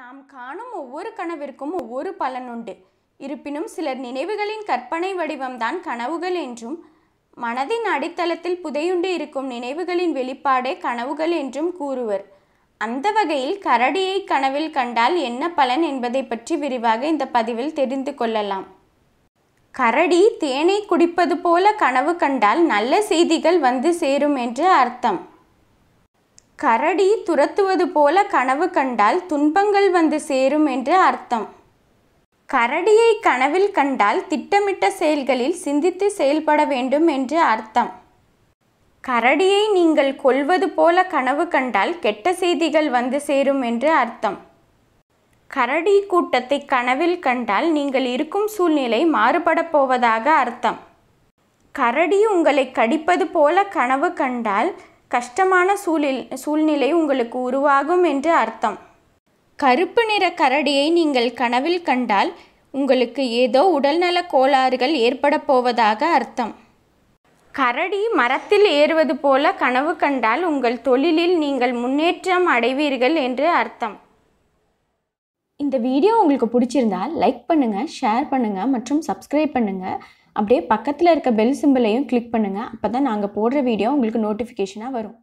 நாம் காணும் ஒவ்வொரு கனவிற்கும் ஒவ்வொரு பலன் உண்டு இருப்பினும் சிலர் நினைவுகளின் கற்பனை வடிவம்தான் கனவுகள் என்றும் மனதின் அடித்தளத்தில் புதையுண்டு இருக்கும் நினைவுகளின் வெளிப்பாடே கனவுகள் என்றும் கூறுவர் அந்த வகையில் கரடியை கனவில் கண்டால் என்ன பலன் என்பதை பற்றி விரிவாக இந்த பதிவில் தெரிந்து கொள்ளலாம் கரடி தேனை குடிப்பது போல கனவு கண்டால் நல்ல செய்திகள் வந்து சேரும் என்று அர்த்தம் கரடி துரத்துவது போல கனவு கண்டால் துன்பங்கள் வந்து சேரும் என்று அர்த்தம் கரடியை கனவில் கண்டால் திட்டமிட்ட செயல்களில் சிந்தித்து செயல்பட வேண்டும் என்று அர்த்தம் கரடியை நீங்கள் கொள்வது போல கனவு கண்டால் கெட்ட செய்திகள் வந்து சேரும் என்று அர்த்தம் கரடி கூட்டத்தை கனவில் கண்டால் நீங்கள் இருக்கும் சூழ்நிலை மாறுபடப் போவதாக அர்த்தம் கரடி உங்களை கடிப்பது போல கனவு கண்டால் கஷ்டமான சூழில் சூழ்நிலை உங்களுக்கு உருவாகும் என்று அர்த்தம் கருப்பு நிற கரடியை நீங்கள் கனவில் கண்டால் உங்களுக்கு ஏதோ உடல்நல கோளாறுகள் ஏற்பட போவதாக அர்த்தம் கரடி மரத்தில் ஏறுவது போல கனவு கண்டால் உங்கள் தொழிலில் நீங்கள் முன்னேற்றம் அடைவீர்கள் என்று அர்த்தம் இந்த வீடியோ உங்களுக்கு பிடிச்சிருந்தால் லைக் பண்ணுங்கள் ஷேர் பண்ணுங்கள் மற்றும் சப்ஸ்கிரைப் பண்ணுங்கள் அப்படியே பக்கத்தில் இருக்க பெல் சிம்பிளையும் கிளிக் பண்ணுங்கள் அப்போ தான் நாங்கள் போடுற வீடியோ உங்களுக்கு நோட்டிஃபிகேஷனாக வரும்